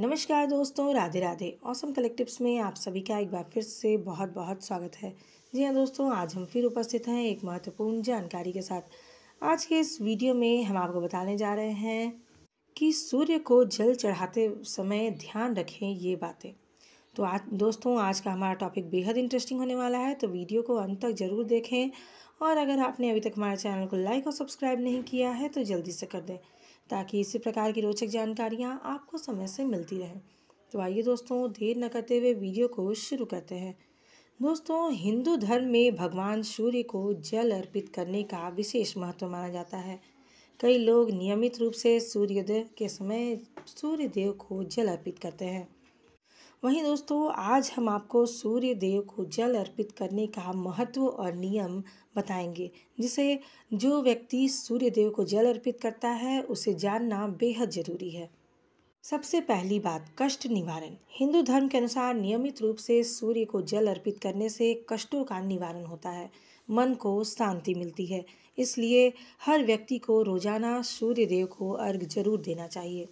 नमस्कार दोस्तों Radhe Radhe awesome collectives में आप सभी का एक बार फिर से बहुत बहुत स्वागत है जी हाँ दोस्तों आज हम फिर उपस्थित हैं एक महत्वपूर्ण जानकारी के साथ आज के इस वीडियो में हम आपको बताने जा रहे हैं कि सूर्य को जल चढ़ाते समय ध्यान रखें ये बातें तो आज दोस्तों आज का हमारा टॉपिक बेहद इंटरेस्टिंग होने वाला है तो वीडियो को अंत तक ज़रूर देखें और अगर आपने अभी तक हमारे चैनल को लाइक और सब्सक्राइब नहीं किया है तो जल्दी से कर दें ताकि इसी प्रकार की रोचक जानकारियाँ आपको समय से मिलती रहें तो आइए दोस्तों देर न करते हुए वीडियो को शुरू करते हैं दोस्तों हिंदू धर्म में भगवान सूर्य को जल अर्पित करने का विशेष महत्व माना जाता है कई लोग नियमित रूप से सूर्योदय के समय सूर्य देव को जल अर्पित करते हैं वहीं दोस्तों आज हम आपको सूर्य देव को जल अर्पित करने का महत्व और नियम बताएंगे जिसे जो व्यक्ति सूर्य देव को जल अर्पित करता है उसे जानना बेहद ज़रूरी है सबसे पहली बात कष्ट निवारण हिंदू धर्म के अनुसार नियमित रूप से सूर्य को जल अर्पित करने से कष्टों का निवारण होता है मन को शांति मिलती है इसलिए हर व्यक्ति को रोजाना सूर्य देव को अर्घ जरूर देना चाहिए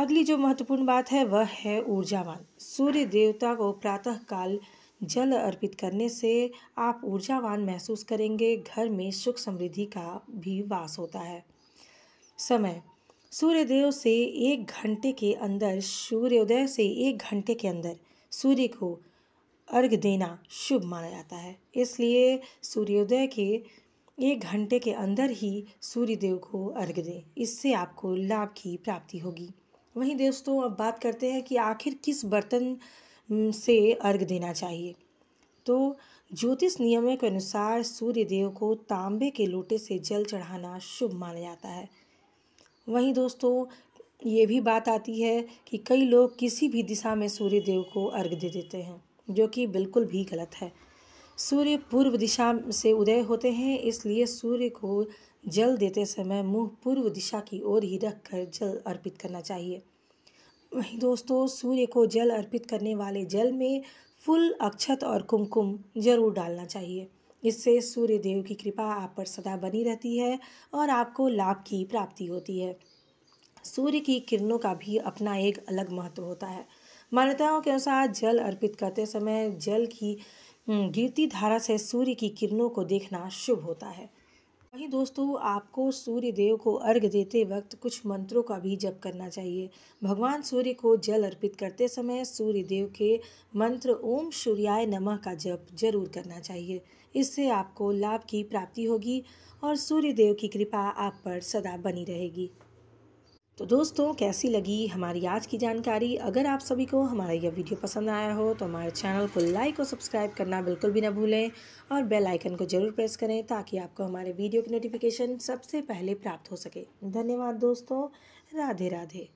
अगली जो महत्वपूर्ण बात है वह है ऊर्जावान सूर्य देवता को प्रातःकाल जल अर्पित करने से आप ऊर्जावान महसूस करेंगे घर में सुख समृद्धि का भी वास होता है समय सूर्यदेव से एक घंटे के अंदर सूर्योदय से एक घंटे के अंदर सूर्य को अर्घ देना शुभ माना जाता है इसलिए सूर्योदय के एक घंटे के अंदर ही सूर्यदेव को अर्घ दें इससे आपको लाभ की प्राप्ति होगी वहीं दोस्तों अब बात करते हैं कि आखिर किस बर्तन से अर्घ देना चाहिए तो ज्योतिष नियमों के अनुसार सूर्य देव को तांबे के लोटे से जल चढ़ाना शुभ माना जाता है वहीं दोस्तों ये भी बात आती है कि कई लोग किसी भी दिशा में सूर्य देव को अर्घ दे देते हैं जो कि बिल्कुल भी गलत है सूर्य पूर्व दिशा से उदय होते हैं इसलिए सूर्य को जल देते समय मुंह पूर्व दिशा की ओर ही रख कर जल अर्पित करना चाहिए वहीं दोस्तों सूर्य को जल अर्पित करने वाले जल में फूल अक्षत और कुमकुम जरूर डालना चाहिए इससे सूर्य देव की कृपा आप पर सदा बनी रहती है और आपको लाभ की प्राप्ति होती है सूर्य की किरणों का भी अपना एक अलग महत्व होता है मान्यताओं के अनुसार जल अर्पित करते समय जल की हम्म, गिरती धारा से सूर्य की किरणों को देखना शुभ होता है वहीं दोस्तों आपको सूर्य देव को अर्घ देते वक्त कुछ मंत्रों का भी जप करना चाहिए भगवान सूर्य को जल अर्पित करते समय सूर्य देव के मंत्र ओम सूर्याय नमः का जप जरूर करना चाहिए इससे आपको लाभ की प्राप्ति होगी और सूर्य देव की कृपा आप पर सदा बनी रहेगी तो दोस्तों कैसी लगी हमारी आज की जानकारी अगर आप सभी को हमारा यह वीडियो पसंद आया हो तो हमारे चैनल को लाइक और सब्सक्राइब करना बिल्कुल भी ना भूलें और बेल आइकन को ज़रूर प्रेस करें ताकि आपको हमारे वीडियो की नोटिफिकेशन सबसे पहले प्राप्त हो सके धन्यवाद दोस्तों राधे राधे